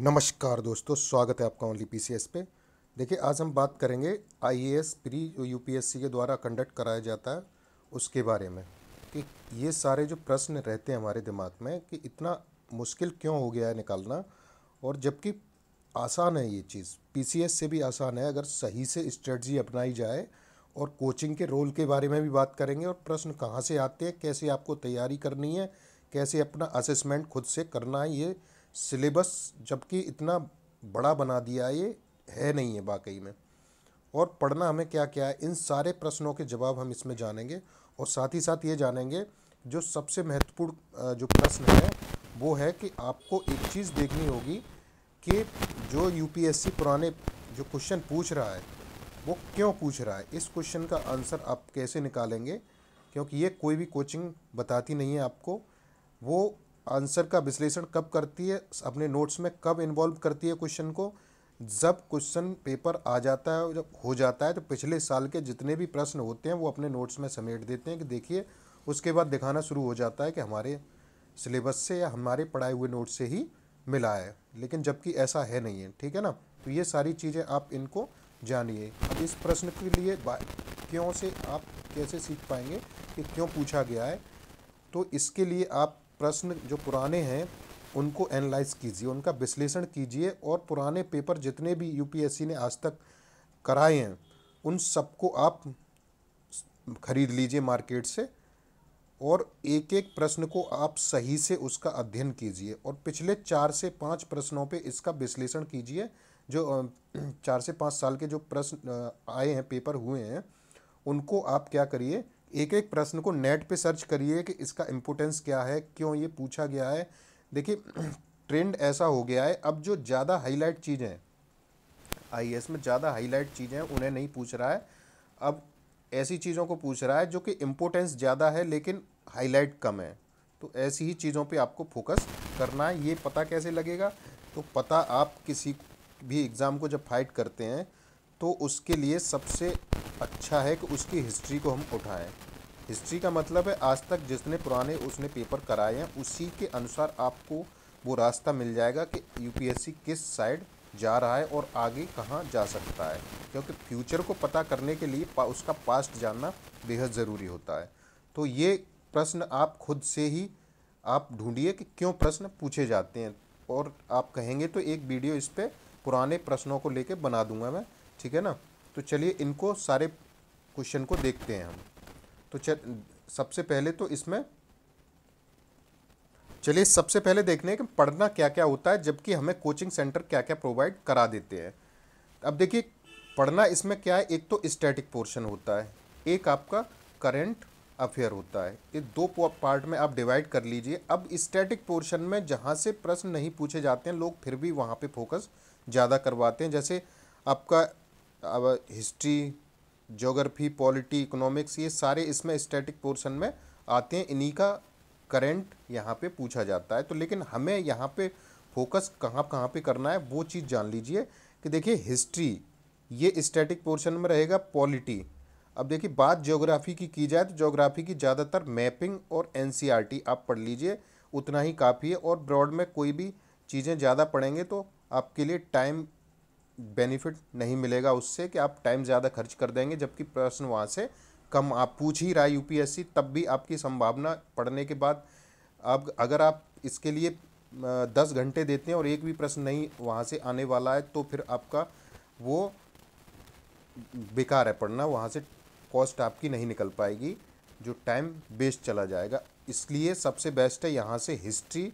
नमस्कार दोस्तों स्वागत है आपका ओनली पी पे देखिए आज हम बात करेंगे आईएएस प्री यू के द्वारा कंडक्ट कराया जाता है उसके बारे में कि ये सारे जो प्रश्न रहते हैं हमारे दिमाग में कि इतना मुश्किल क्यों हो गया है निकालना और जबकि आसान है ये चीज़ पी से भी आसान है अगर सही से स्ट्रेटजी अपनाई जाए और कोचिंग के रोल के बारे में भी बात करेंगे और प्रश्न कहाँ से आते हैं कैसे आपको तैयारी करनी है कैसे अपना असेसमेंट खुद से करना है ये सिलेबस जबकि इतना बड़ा बना दिया ये है नहीं है वाकई में और पढ़ना हमें क्या क्या है इन सारे प्रश्नों के जवाब हम इसमें जानेंगे और साथ ही साथ ये जानेंगे जो सबसे महत्वपूर्ण जो प्रश्न है वो है कि आपको एक चीज़ देखनी होगी कि जो यूपीएससी पुराने जो क्वेश्चन पूछ रहा है वो क्यों पूछ रहा है इस क्वेश्चन का आंसर आप कैसे निकालेंगे क्योंकि ये कोई भी कोचिंग बताती नहीं है आपको वो आंसर का विश्लेषण कब करती है अपने नोट्स में कब इन्वॉल्व करती है क्वेश्चन को जब क्वेश्चन पेपर आ जाता है जब हो जाता है तो पिछले साल के जितने भी प्रश्न होते हैं वो अपने नोट्स में समेट देते हैं कि देखिए उसके बाद दिखाना शुरू हो जाता है कि हमारे सिलेबस से या हमारे पढ़ाए हुए नोट से ही मिला है लेकिन जबकि ऐसा है नहीं है ठीक है ना तो ये सारी चीज़ें आप इनको जानिए इस प्रश्न के लिए क्यों से आप कैसे सीख पाएंगे कि क्यों पूछा गया है तो इसके लिए आप प्रश्न जो पुराने हैं उनको एनालाइज कीजिए उनका विश्लेषण कीजिए और पुराने पेपर जितने भी यूपीएससी ने आज तक कराए हैं उन सबको आप खरीद लीजिए मार्केट से और एक एक प्रश्न को आप सही से उसका अध्ययन कीजिए और पिछले चार से पाँच प्रश्नों पे इसका विश्लेषण कीजिए जो चार से पाँच साल के जो प्रश्न आए हैं पेपर हुए हैं उनको आप क्या करिए एक एक प्रश्न को नेट पे सर्च करिए कि इसका इम्पोर्टेंस क्या है क्यों ये पूछा गया है देखिए ट्रेंड ऐसा हो गया है अब जो ज़्यादा हाईलाइट चीज़ें हैं आई में ज़्यादा हाईलाइट चीज़ें हैं उन्हें नहीं पूछ रहा है अब ऐसी चीज़ों को पूछ रहा है जो कि इम्पोर्टेंस ज़्यादा है लेकिन हाईलाइट कम है तो ऐसी ही चीज़ों पे आपको फोकस करना है ये पता कैसे लगेगा तो पता आप किसी भी एग्ज़ाम को जब फाइट करते हैं तो उसके लिए सबसे अच्छा है कि उसकी हिस्ट्री को हम उठाएं हिस्ट्री का मतलब है आज तक जिसने पुराने उसने पेपर कराए हैं उसी के अनुसार आपको वो रास्ता मिल जाएगा कि यूपीएससी किस साइड जा रहा है और आगे कहाँ जा सकता है क्योंकि फ्यूचर को पता करने के लिए पा, उसका पास्ट जानना बेहद ज़रूरी होता है तो ये प्रश्न आप खुद से ही आप ढूंढिए कि क्यों प्रश्न पूछे जाते हैं और आप कहेंगे तो एक वीडियो इस पर पुराने प्रश्नों को लेकर बना दूंगा मैं ठीक है ना तो चलिए इनको सारे क्वेश्चन को देखते हैं हम तो चल सबसे पहले तो इसमें चलिए सबसे पहले देखने हैं कि पढ़ना क्या क्या होता है जबकि हमें कोचिंग सेंटर क्या क्या प्रोवाइड करा देते हैं अब देखिए पढ़ना इसमें क्या है एक तो स्टैटिक पोर्शन होता है एक आपका करेंट अफेयर होता है ये दो पार्ट में आप डिवाइड कर लीजिए अब स्टैटिक पोर्शन में जहाँ से प्रश्न नहीं पूछे जाते हैं लोग फिर भी वहाँ पर फोकस ज़्यादा करवाते हैं जैसे आपका अब हिस्ट्री जोग्राफी पॉलिटी इकोनॉमिक्स ये सारे इसमें स्टैटिक पोर्शन में आते हैं इन्हीं का करेंट यहाँ पे पूछा जाता है तो लेकिन हमें यहाँ पे फोकस कहाँ कहाँ पे करना है वो चीज़ जान लीजिए कि देखिए हिस्ट्री ये स्टैटिक पोर्शन में रहेगा पॉलिटी अब देखिए बात ज्योग्राफी की की जाए तो ज्योग्राफी की ज़्यादातर मैपिंग और एन e आप पढ़ लीजिए उतना ही काफ़ी है और ब्रॉड में कोई भी चीज़ें ज़्यादा पढ़ेंगे तो आपके लिए टाइम बेनिफिट नहीं मिलेगा उससे कि आप टाइम ज़्यादा खर्च कर देंगे जबकि प्रश्न वहाँ से कम आप पूछ ही रहा है यूपीएससी तब भी आपकी संभावना पढ़ने के बाद अब अगर आप इसके लिए दस घंटे देते हैं और एक भी प्रश्न नहीं वहाँ से आने वाला है तो फिर आपका वो बेकार है पढ़ना वहाँ से कॉस्ट आपकी नहीं निकल पाएगी जो टाइम वेस्ट चला जाएगा इसलिए सबसे बेस्ट है यहाँ से हिस्ट्री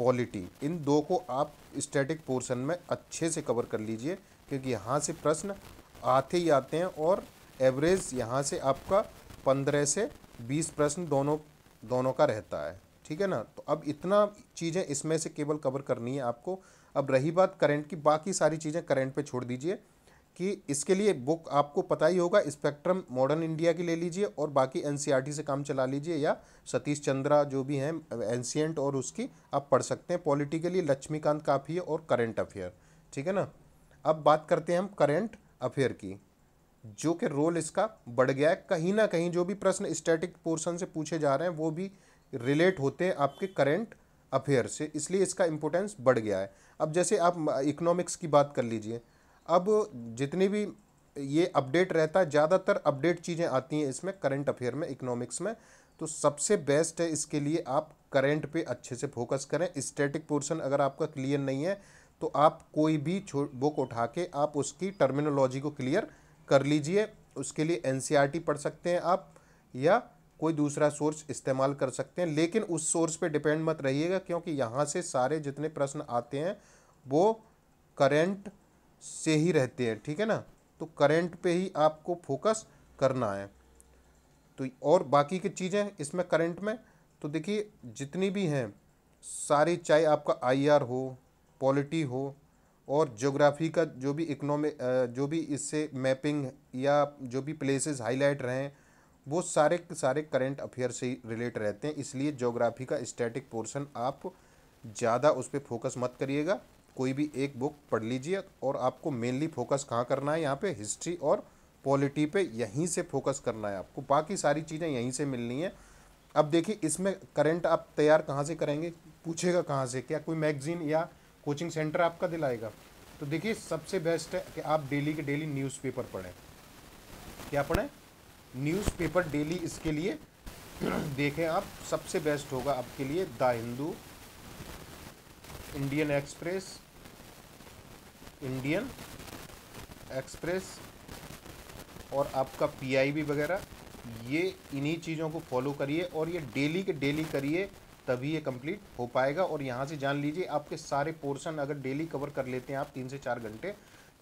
पॉलिटी इन दो को आप स्टैटिक पोर्शन में अच्छे से कवर कर लीजिए क्योंकि यहाँ से प्रश्न आते ही आते हैं और एवरेज यहाँ से आपका पंद्रह से बीस प्रश्न दोनों दोनों का रहता है ठीक है ना तो अब इतना चीज़ें इसमें से केवल कवर करनी है आपको अब रही बात करंट की बाकी सारी चीज़ें करंट पे छोड़ दीजिए कि इसके लिए बुक आपको पता ही होगा स्पेक्ट्रम मॉडर्न इंडिया की ले लीजिए और बाकी एन e से काम चला लीजिए या सतीश चंद्रा जो भी हैं एंशियंट और उसकी आप पढ़ सकते हैं पॉलिटिकली लक्ष्मीकांत काफ़ी है और करेंट अफेयर ठीक है ना अब बात करते हैं हम करेंट अफेयर की जो कि रोल इसका बढ़ गया है कहीं ना कहीं जो भी प्रश्न स्टैटिक पोर्सन से पूछे जा रहे हैं वो भी रिलेट होते हैं आपके करेंट अफेयर से इसलिए इसका इम्पोर्टेंस बढ़ गया है अब जैसे आप इकोनॉमिक्स की बात कर लीजिए अब जितनी भी ये अपडेट रहता है ज़्यादातर अपडेट चीज़ें आती हैं इसमें करंट अफेयर में इकोनॉमिक्स में तो सबसे बेस्ट है इसके लिए आप करंट पे अच्छे से फोकस करें स्टैटिक पोर्शन अगर आपका क्लियर नहीं है तो आप कोई भी बुक उठा के आप उसकी टर्मिनोलॉजी को क्लियर कर लीजिए उसके लिए एन e पढ़ सकते हैं आप या कोई दूसरा सोर्स इस्तेमाल कर सकते हैं लेकिन उस सोर्स पे डिपेंड मत रहिएगा क्योंकि यहाँ से सारे जितने प्रश्न आते हैं वो करंट से ही रहते हैं ठीक है ना तो करंट पे ही आपको फोकस करना है तो और बाकी की चीज़ें इसमें करंट में तो देखिए जितनी भी हैं सारी चाहे आपका आईआर हो पॉलिटी हो और ज्योग्राफी का जो भी इकनॉमिक जो भी इससे मैपिंग या जो भी प्लेसेस हाईलाइट रहें वो सारे सारे करंट अफेयर से रिलेट रहते हैं इसलिए ज्योग्राफी का स्टैटिक पोर्शन आप ज़्यादा उस पर फोकस मत करिएगा कोई भी एक बुक पढ़ लीजिए और आपको मेनली फोकस कहाँ करना है यहाँ पे हिस्ट्री और पॉलिटी पे यहीं से फोकस करना है आपको बाकी सारी चीज़ें यहीं से मिलनी है अब देखिए इसमें करंट आप तैयार कहाँ से करेंगे पूछेगा कहाँ से क्या कोई मैगजीन या कोचिंग सेंटर आपका दिलाएगा तो देखिए सबसे बेस्ट है कि आप डेली के डेली न्यूज़पेपर पढ़ें क्या पढ़ें न्यूज़पेपर डेली इसके लिए देखें आप सबसे बेस्ट होगा आपके लिए the Hindu Indian Express Indian Express और आपका पीआईबी वगैरह ये इन्हीं चीज़ों को फॉलो करिए और ये डेली के डेली करिए तभी ये कंप्लीट हो पाएगा और यहाँ से जान लीजिए आपके सारे पोर्शन अगर डेली कवर कर लेते हैं आप तीन से चार घंटे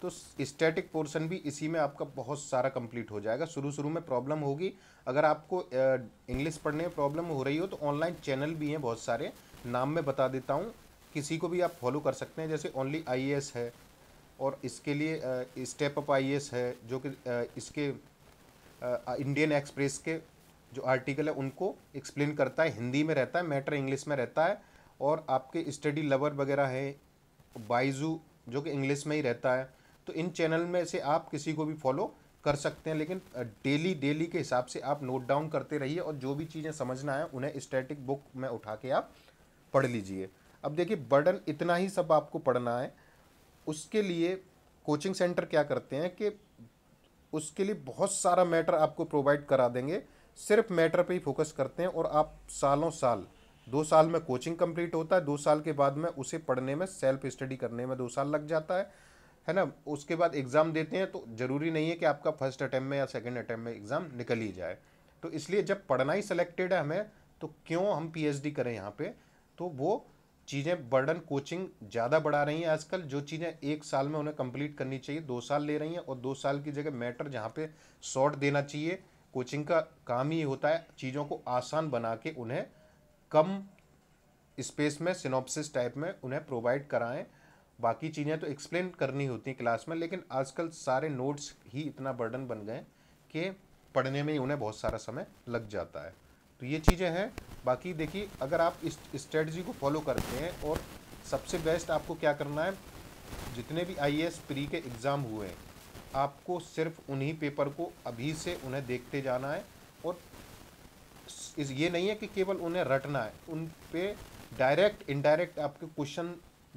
तो स्टैटिक पोर्शन भी इसी में आपका बहुत सारा कंप्लीट हो जाएगा शुरू शुरू में प्रॉब्लम होगी अगर आपको इंग्लिश पढ़ने में प्रॉब्लम हो रही हो तो ऑनलाइन चैनल भी हैं बहुत सारे नाम में बता देता हूँ किसी को भी आप फॉलो कर सकते हैं जैसे ओनली आई है और इसके लिए स्टेप अप आई है जो कि इसके इंडियन एक्सप्रेस के जो आर्टिकल है उनको एक्सप्लेन करता है हिंदी में रहता है मैटर इंग्लिश में रहता है और आपके स्टडी लवर वगैरह है बाइजू जो कि इंग्लिश में ही रहता है तो इन चैनल में से आप किसी को भी फॉलो कर सकते हैं लेकिन डेली डेली के हिसाब से आप नोट डाउन करते रहिए और जो भी चीज़ें समझना है उन्हें स्टैटिक बुक में उठा के आप पढ़ लीजिए अब देखिए बर्डन इतना ही सब आपको पढ़ना है उसके लिए कोचिंग सेंटर क्या करते हैं कि उसके लिए बहुत सारा मैटर आपको प्रोवाइड करा देंगे सिर्फ मैटर पे ही फोकस करते हैं और आप सालों साल दो साल में कोचिंग कंप्लीट होता है दो साल के बाद में उसे पढ़ने में सेल्फ स्टडी करने में दो साल लग जाता है है ना उसके बाद एग्ज़ाम देते हैं तो ज़रूरी नहीं है कि आपका फर्स्ट अटैम्प में या सेकेंड अटैम्प में एग्ज़ाम निकल ही जाए तो इसलिए जब पढ़ना ही सेलेक्टेड है हमें तो क्यों हम पी करें यहाँ पर तो वो चीज़ें बर्डन कोचिंग ज़्यादा बढ़ा रही हैं आजकल जो चीज़ें एक साल में उन्हें कंप्लीट करनी चाहिए दो साल ले रही हैं और दो साल की जगह मैटर जहाँ पे शॉर्ट देना चाहिए कोचिंग का काम ही होता है चीज़ों को आसान बना के उन्हें कम स्पेस में सिनोपसिस टाइप में उन्हें प्रोवाइड कराएं बाकी चीज़ें तो एक्सप्लेन करनी होती हैं क्लास में लेकिन आजकल सारे नोट्स ही इतना बर्डन बन गए कि पढ़ने में ही उन्हें बहुत सारा समय लग जाता है तो ये चीज़ें हैं बाकी देखिए अगर आप इस स्ट्रेटजी को फॉलो करते हैं और सबसे बेस्ट आपको क्या करना है जितने भी आई एस प्री के एग्ज़ाम हुए हैं आपको सिर्फ उन्हीं पेपर को अभी से उन्हें देखते जाना है और इस ये नहीं है कि केवल उन्हें रटना है उन पे डायरेक्ट इनडायरेक्ट आपके क्वेश्चन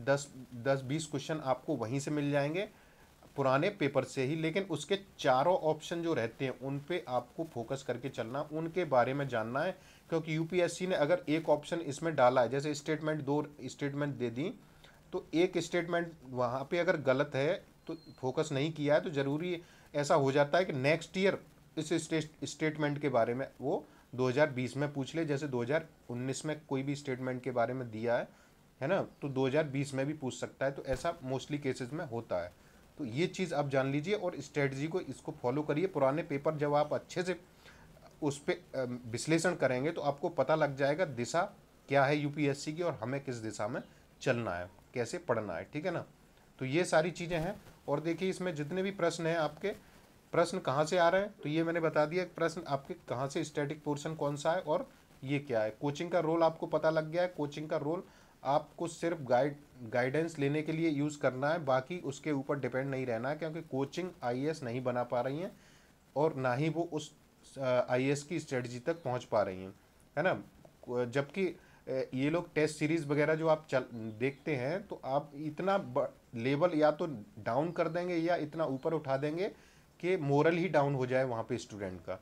दस दस बीस क्वेश्चन आपको वहीं से मिल जाएंगे पुराने पेपर से ही लेकिन उसके चारों ऑप्शन जो रहते हैं उन पे आपको फोकस करके चलना उनके बारे में जानना है क्योंकि यूपीएससी ने अगर एक ऑप्शन इसमें डाला है जैसे स्टेटमेंट दो स्टेटमेंट दे दी तो एक स्टेटमेंट वहाँ पे अगर गलत है तो फोकस नहीं किया है तो ज़रूरी ऐसा हो जाता है कि नेक्स्ट ईयर इस स्टेटमेंट के बारे में वो 2020 में पूछ ले जैसे 2019 में कोई भी स्टेटमेंट के बारे में दिया है है ना तो 2020 में भी पूछ सकता है तो ऐसा मोस्टली केसेस में होता है तो ये चीज़ आप जान लीजिए और स्ट्रेटजी को इसको फॉलो करिए पुराने पेपर जब आप अच्छे से उस पर विश्लेषण करेंगे तो आपको पता लग जाएगा दिशा क्या है यूपीएससी की और हमें किस दिशा में चलना है कैसे पढ़ना है ठीक है ना तो ये सारी चीज़ें हैं और देखिए इसमें जितने भी प्रश्न हैं आपके प्रश्न कहाँ से आ रहे हैं तो ये मैंने बता दिया प्रश्न आपके कहाँ से स्टैटिक पोर्शन कौन सा है और ये क्या है कोचिंग का रोल आपको पता लग गया है कोचिंग का रोल आपको सिर्फ गाइड गाइडेंस लेने के लिए यूज़ करना है बाकी उसके ऊपर डिपेंड नहीं रहना है क्योंकि कोचिंग आई नहीं बना पा रही हैं और ना ही वो उस आई की स्ट्रेटजी तक पहुँच पा रही हैं है ना जबकि ये लोग टेस्ट सीरीज़ वगैरह जो आप चल देखते हैं तो आप इतना लेवल या तो डाउन कर देंगे या इतना ऊपर उठा देंगे कि मोरल ही डाउन हो जाए वहाँ पे स्टूडेंट का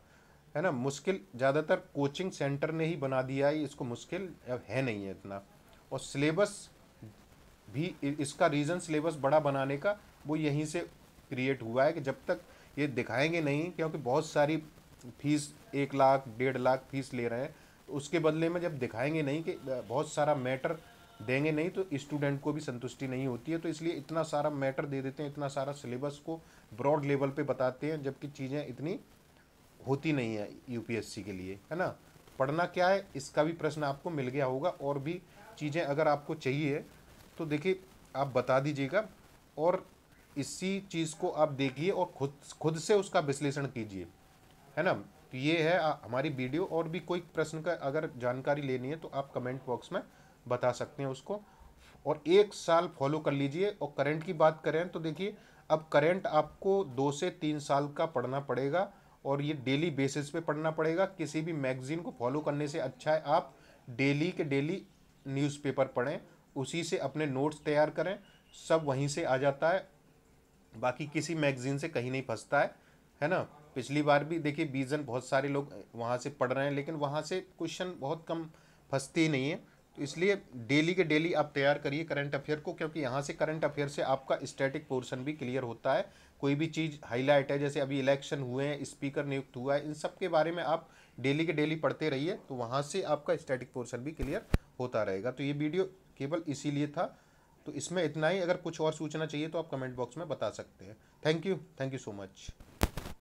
है ना मुश्किल ज़्यादातर कोचिंग सेंटर ने ही बना दिया है इसको मुश्किल अब है नहीं है इतना और सिलेबस भी इसका रीज़न सिलेबस बड़ा बनाने का वो यहीं से क्रिएट हुआ है कि जब तक ये दिखाएंगे नहीं क्योंकि बहुत सारी फीस एक लाख डेढ़ लाख फीस ले रहे हैं तो उसके बदले में जब दिखाएंगे नहीं कि बहुत सारा मैटर देंगे नहीं तो स्टूडेंट को भी संतुष्टि नहीं होती है तो इसलिए इतना सारा मैटर दे देते हैं इतना सारा सिलेबस को ब्रॉड लेवल पे बताते हैं जबकि चीज़ें इतनी होती नहीं है यूपीएससी के लिए है ना पढ़ना क्या है इसका भी प्रश्न आपको मिल गया होगा और भी चीज़ें अगर आपको चाहिए तो देखिए आप बता दीजिएगा और इसी चीज़ को आप देखिए और खुद खुद से उसका विश्लेषण कीजिए है ना तो ये है हमारी वीडियो और भी कोई प्रश्न का अगर जानकारी लेनी है तो आप कमेंट बॉक्स में बता सकते हैं उसको और एक साल फॉलो कर लीजिए और करंट की बात करें तो देखिए अब करंट आपको दो से तीन साल का पढ़ना पड़ेगा और ये डेली बेसिस पे पढ़ना पड़ेगा किसी भी मैगजीन को फॉलो करने से अच्छा है आप डेली के डेली न्यूज़पेपर पढ़ें उसी से अपने नोट्स तैयार करें सब वहीं से आ जाता है बाकी किसी मैगजीन से कहीं नहीं फंसता है है ना पिछली बार भी देखिए बीजन बहुत सारे लोग वहाँ से पढ़ रहे हैं लेकिन वहाँ से क्वेश्चन बहुत कम फंसते ही नहीं है तो इसलिए डेली के डेली आप तैयार करिए करंट अफेयर को क्योंकि यहाँ से करंट अफेयर से आपका स्टैटिक पोर्शन भी क्लियर होता है कोई भी चीज़ हाईलाइट है जैसे अभी इलेक्शन हुए हैं स्पीकर नियुक्त हुआ है इन सब के बारे में आप डेली के डेली पढ़ते रहिए तो वहाँ से आपका स्टैटिक पोर्शन भी क्लियर होता रहेगा तो ये वीडियो केवल इसीलिए था तो इसमें इतना ही अगर कुछ और सूचना चाहिए तो आप कमेंट बॉक्स में बता सकते हैं thank you thank you so much